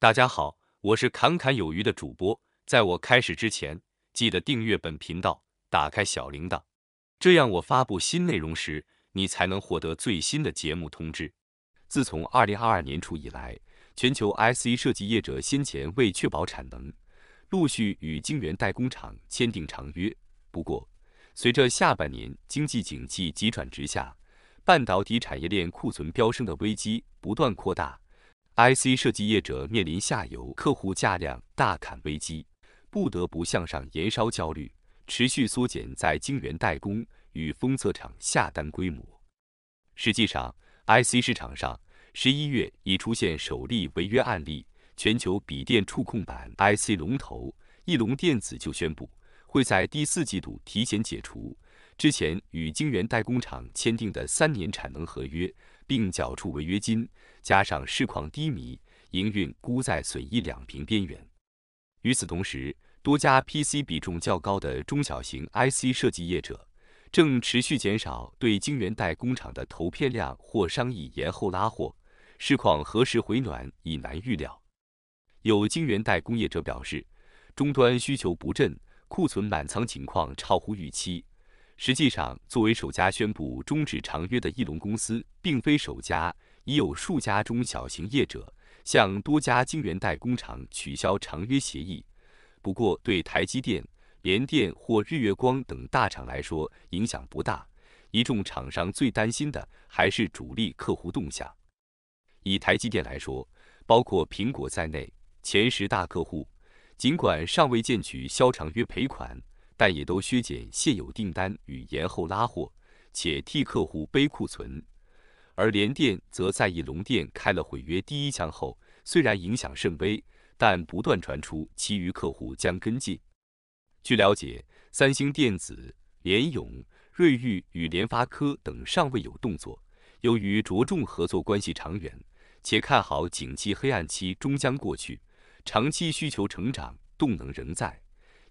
大家好，我是侃侃有余的主播。在我开始之前，记得订阅本频道，打开小铃铛，这样我发布新内容时，你才能获得最新的节目通知。自从2022年初以来，全球 IC 设计业者先前为确保产能，陆续与晶圆代工厂签订长约。不过，随着下半年经济景气急转直下，半导体产业链库存飙升的危机不断扩大。IC 设计业者面临下游客户价量大砍危机，不得不向上延烧焦虑，持续缩减在晶圆代工与封测厂下单规模。实际上，IC 市场上十一月已出现首例违约案例，全球笔电触控板 IC 龙头翼龙电子就宣布会在第四季度提前解除。之前与晶圆代工厂签订的三年产能合约，并缴出违约金，加上市况低迷，营运估在损益两平边缘。与此同时，多家 PC 比重较高的中小型 IC 设计业者，正持续减少对晶圆代工厂的投片量或商议延后拉货，市况何时回暖已难预料。有晶圆代工业者表示，终端需求不振，库存满仓情况超乎预期。实际上，作为首家宣布终止长约的翼龙公司，并非首家，已有数家中小型业者向多家晶圆代工厂取消长约协议。不过，对台积电、联电或日月光等大厂来说，影响不大。一众厂商最担心的还是主力客户动向。以台积电来说，包括苹果在内前十大客户，尽管尚未见取消长约赔款。但也都削减现有订单与延后拉货，且替客户背库存。而联电则在意龙电开了毁约第一枪后，虽然影响甚微，但不断传出其余客户将跟进。据了解，三星电子、联咏、瑞昱与联发科等尚未有动作。由于着重合作关系长远，且看好景气黑暗期终将过去，长期需求成长动能仍在。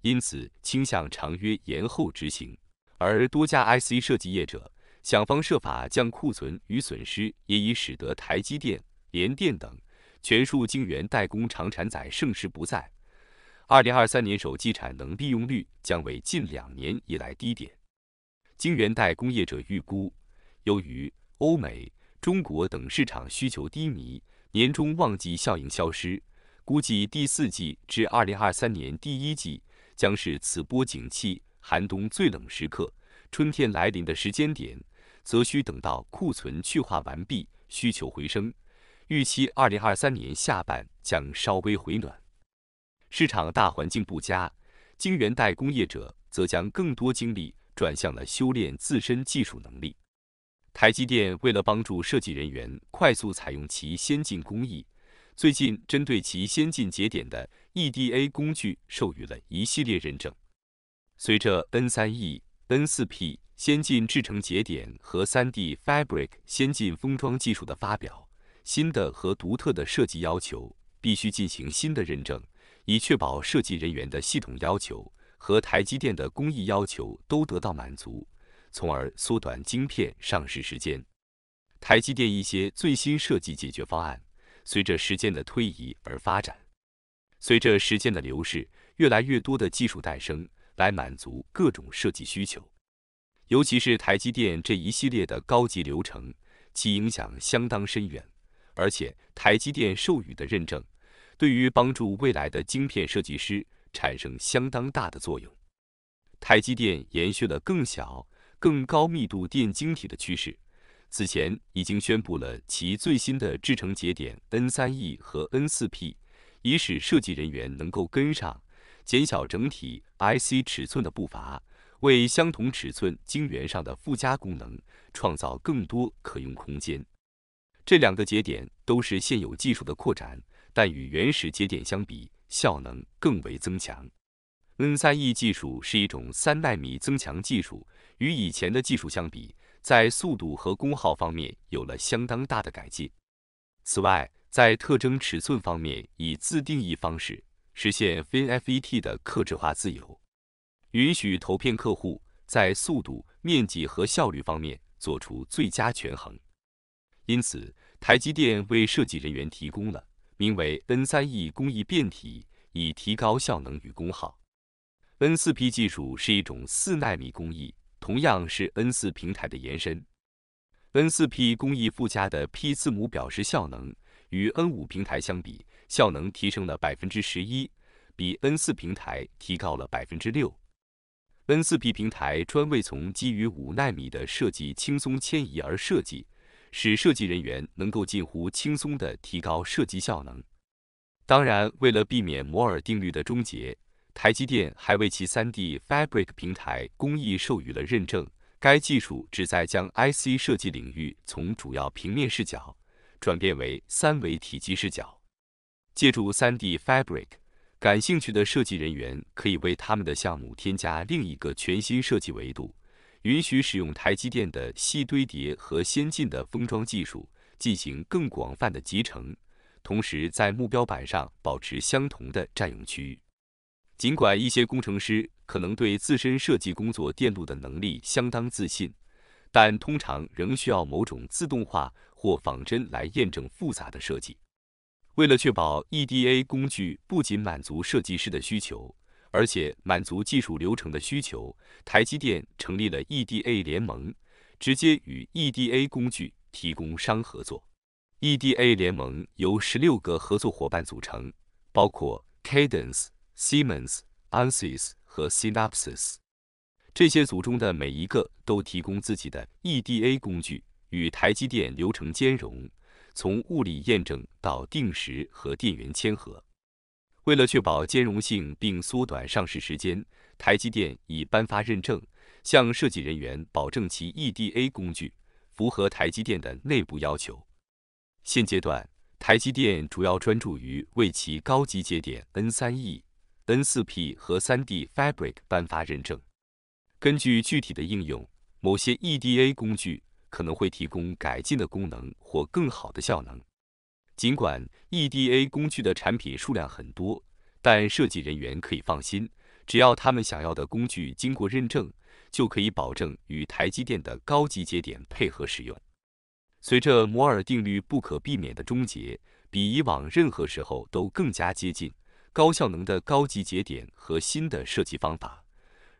因此，倾向长约延后执行，而多家 IC 设计业者想方设法降库存与损失，也已使得台积电、联电等全数晶圆代工厂产载盛世不再。二零二三年手机产能利用率将为近两年以来低点。晶圆代工业者预估，由于欧美、中国等市场需求低迷，年终旺季效应消失，估计第四季至二零二三年第一季。将是此波景气寒冬最冷时刻，春天来临的时间点，则需等到库存去化完毕，需求回升。预期二零二三年下半将稍微回暖。市场大环境不佳，晶圆代工业者则将更多精力转向了修炼自身技术能力。台积电为了帮助设计人员快速采用其先进工艺，最近针对其先进节点的。EDA 工具授予了一系列认证。随着 N3E、N4P 先进制程节点和 3D Fabric 先进封装技术的发表，新的和独特的设计要求必须进行新的认证，以确保设计人员的系统要求和台积电的工艺要求都得到满足，从而缩短晶片上市时间。台积电一些最新设计解决方案，随着时间的推移而发展。随着时间的流逝，越来越多的技术诞生来满足各种设计需求，尤其是台积电这一系列的高级流程，其影响相当深远。而且，台积电授予的认证，对于帮助未来的晶片设计师产生相当大的作用。台积电延续了更小、更高密度电晶体的趋势，此前已经宣布了其最新的制程节点 N 三 E 和 N 四 P。以使设计人员能够跟上减小整体 IC 尺寸的步伐，为相同尺寸晶圆上的附加功能创造更多可用空间。这两个节点都是现有技术的扩展，但与原始节点相比，效能更为增强。N3E 技术是一种三纳米增强技术，与以前的技术相比，在速度和功耗方面有了相当大的改进。此外，在特征尺寸方面，以自定义方式实现 FinFET 的克制化自由，允许投片客户在速度、面积和效率方面做出最佳权衡。因此，台积电为设计人员提供了名为 N3E 工艺变体，以提高效能与功耗。N4P 技术是一种四纳米工艺，同样是 N4 平台的延伸。N4P 工艺附加的 P 字母表示效能。与 N 五平台相比，效能提升了百分之十一，比 N 四平台提高了百分之六。N 四 P 平台专为从基于五纳米的设计轻松迁移而设计，使设计人员能够近乎轻松地提高设计效能。当然，为了避免摩尔定律的终结，台积电还为其 3D Fabric 平台工艺授予了认证。该技术旨在将 IC 设计领域从主要平面视角。转变为三维体积视角，借助 3D Fabric，感兴趣的设计人员可以为他们的项目添加另一个全新设计维度，允许使用台积电的细堆叠和先进的封装技术进行更广泛的集成，同时在目标板上保持相同的占用区域。尽管一些工程师可能对自身设计工作电路的能力相当自信。但通常仍需要某种自动化或仿真来验证复杂的设计。为了确保 EDA 工具不仅满足设计师的需求，而且满足技术流程的需求，台积电成立了 EDA 联盟，直接与 EDA 工具提供商合作。EDA 联盟由十六个合作伙伴组成，包括 Cadence、Siemens、Ansys 和 Synopsys。这些组中的每一个都提供自己的 EDA 工具，与台积电流程兼容，从物理验证到定时和电源签合。为了确保兼容性并缩短上市时间，台积电已颁发认证，向设计人员保证其 EDA 工具符合台积电的内部要求。现阶段，台积电主要专注于为其高级节点 N3E、N4P 和 3D Fabric 颁发认证。根据具体的应用，某些 EDA 工具可能会提供改进的功能或更好的效能。尽管 EDA 工具的产品数量很多，但设计人员可以放心，只要他们想要的工具经过认证，就可以保证与台积电的高级节点配合使用。随着摩尔定律不可避免的终结，比以往任何时候都更加接近高效能的高级节点和新的设计方法。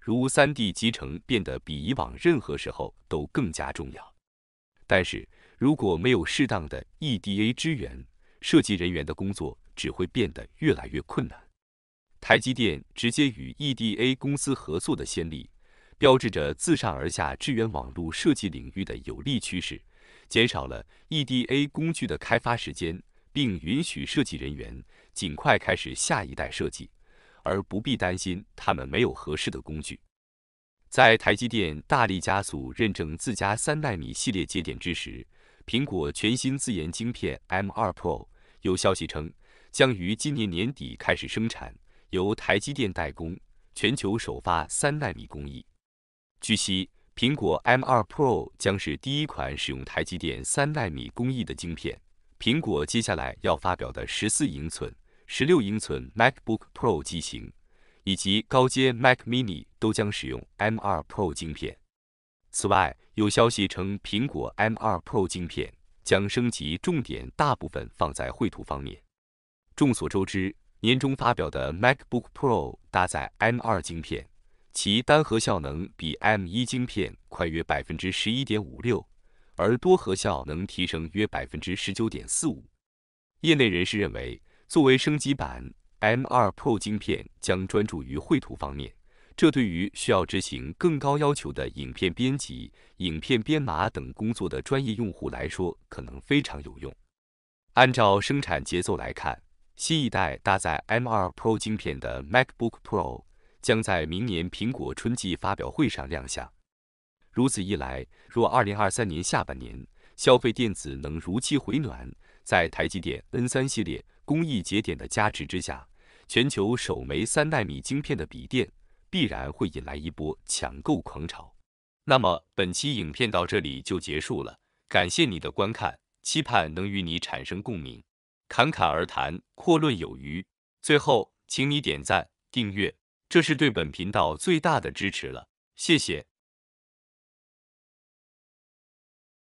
如三 D 集成变得比以往任何时候都更加重要，但是如果没有适当的 EDA 支援，设计人员的工作只会变得越来越困难。台积电直接与 EDA 公司合作的先例，标志着自上而下支援网络设计领域的有利趋势，减少了 EDA 工具的开发时间，并允许设计人员尽快开始下一代设计。而不必担心他们没有合适的工具。在台积电大力加速认证自家三纳米系列节点之时，苹果全新自研晶片 M2 Pro 有消息称将于今年年底开始生产，由台积电代工，全球首发三纳米工艺。据悉，苹果 M2 Pro 将是第一款使用台积电三纳米工艺的晶片。苹果接下来要发表的十四英寸。十六英寸 MacBook Pro 机型以及高阶 Mac mini 都将使用 M2 Pro 芯片。此外，有消息称，苹果 M2 Pro 芯片将升级重点，大部分放在绘图方面。众所周知，年终发表的 MacBook Pro 搭载 M2 芯片，其单核效能比 M1 芯片快约百分之十一点五六，而多核效能提升约百分之十九点四五。业内人士认为。作为升级版，M2 Pro 晶片将专注于绘图方面，这对于需要执行更高要求的影片编辑、影片编码等工作的专业用户来说可能非常有用。按照生产节奏来看，新一代搭载 M2 Pro 晶片的 MacBook Pro 将在明年苹果春季发表会上亮相。如此一来，若2023年下半年消费电子能如期回暖，在台积电 N3 系列。工艺节点的加持之下，全球首枚三纳米晶片的笔电必然会引来一波抢购狂潮。那么本期影片到这里就结束了，感谢你的观看，期盼能与你产生共鸣。侃侃而谈，阔论有余。最后，请你点赞、订阅，这是对本频道最大的支持了，谢谢。